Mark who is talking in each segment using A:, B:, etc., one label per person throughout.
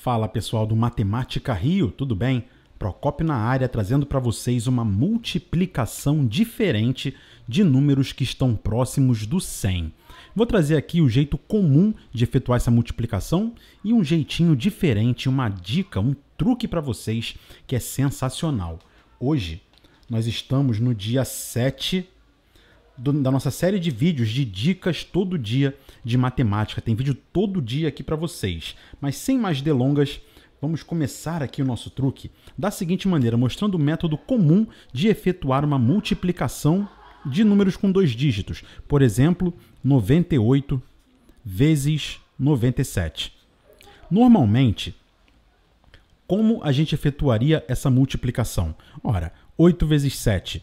A: Fala pessoal do Matemática Rio, tudo bem? Procopio na área trazendo para vocês uma multiplicação diferente de números que estão próximos do 100. Vou trazer aqui o jeito comum de efetuar essa multiplicação e um jeitinho diferente, uma dica, um truque para vocês que é sensacional. Hoje nós estamos no dia 7 do, da nossa série de vídeos de dicas todo dia de matemática. Tem vídeo todo dia aqui para vocês. Mas sem mais delongas, vamos começar aqui o nosso truque da seguinte maneira, mostrando o método comum de efetuar uma multiplicação de números com dois dígitos. Por exemplo, 98 vezes 97. Normalmente, como a gente efetuaria essa multiplicação? Ora, 8 vezes 7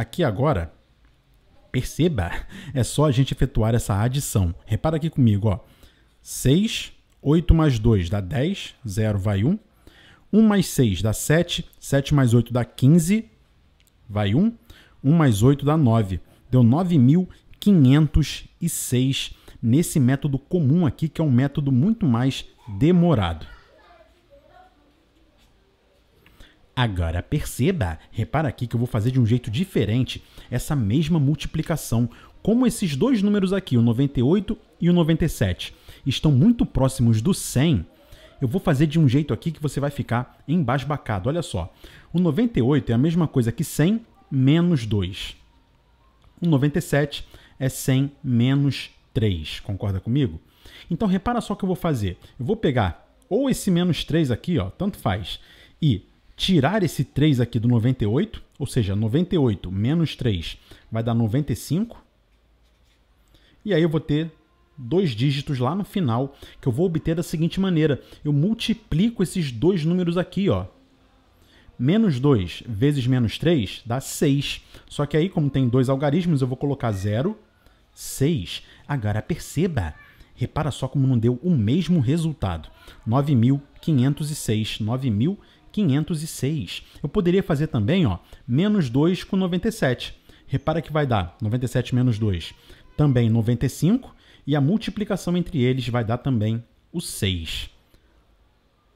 A: aqui agora, perceba, é só a gente efetuar essa adição. Repara aqui comigo, ó. 6, 8 mais 2 dá 10, 0 vai 1. 1 mais 6 dá 7, 7 mais 8 dá 15, vai 1. 1 mais 8 dá 9. Deu 9.506 nesse método comum aqui, que é um método muito mais demorado. Agora perceba, repara aqui que eu vou fazer de um jeito diferente essa mesma multiplicação, como esses dois números aqui, o 98 e o 97, estão muito próximos do 100, eu vou fazer de um jeito aqui que você vai ficar embasbacado. Olha só, o 98 é a mesma coisa que 100 menos 2. O 97 é 100 menos 3, concorda comigo? Então repara só o que eu vou fazer. Eu vou pegar ou esse menos 3 aqui, ó, tanto faz, e tirar esse 3 aqui do 98, ou seja, 98 menos 3 vai dar 95. E aí eu vou ter dois dígitos lá no final, que eu vou obter da seguinte maneira. Eu multiplico esses dois números aqui, ó. Menos 2 vezes menos 3 dá 6. Só que aí, como tem dois algarismos, eu vou colocar 0, 6. Agora perceba, repara só como não deu o mesmo resultado. 9.506, 9.506. 506. Eu poderia fazer também, ó, menos 2 com 97. Repara que vai dar 97 menos 2, também 95, e a multiplicação entre eles vai dar também o 6.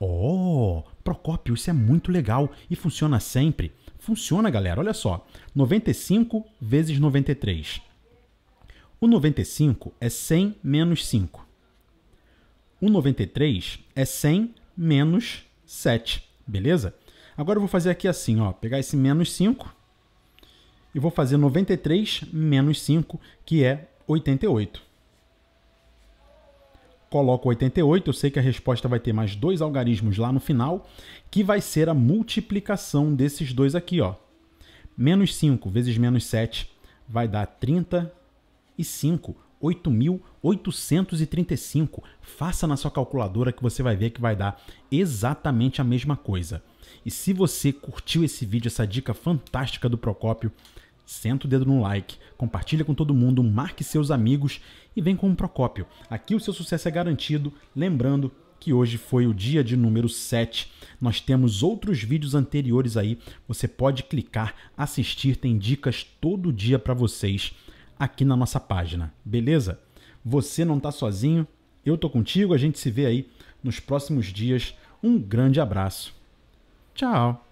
A: Oh, Procópio, isso é muito legal e funciona sempre. Funciona, galera, olha só. 95 vezes 93. O 95 é 100 menos 5. O 93 é 100 menos 7. Beleza? Agora eu vou fazer aqui assim, ó, pegar esse menos 5 e vou fazer 93 menos 5, que é 88. Coloco 88, eu sei que a resposta vai ter mais dois algarismos lá no final, que vai ser a multiplicação desses dois aqui, ó. Menos 5 vezes menos 7 vai dar 35, 8.000 835. Faça na sua calculadora que você vai ver que vai dar exatamente a mesma coisa. E se você curtiu esse vídeo, essa dica fantástica do Procópio, senta o dedo no like, compartilha com todo mundo, marque seus amigos e vem com o Procópio. Aqui o seu sucesso é garantido, lembrando que hoje foi o dia de número 7. Nós temos outros vídeos anteriores aí, você pode clicar, assistir, tem dicas todo dia para vocês aqui na nossa página, beleza? Você não está sozinho. Eu tô contigo. A gente se vê aí nos próximos dias. Um grande abraço. Tchau.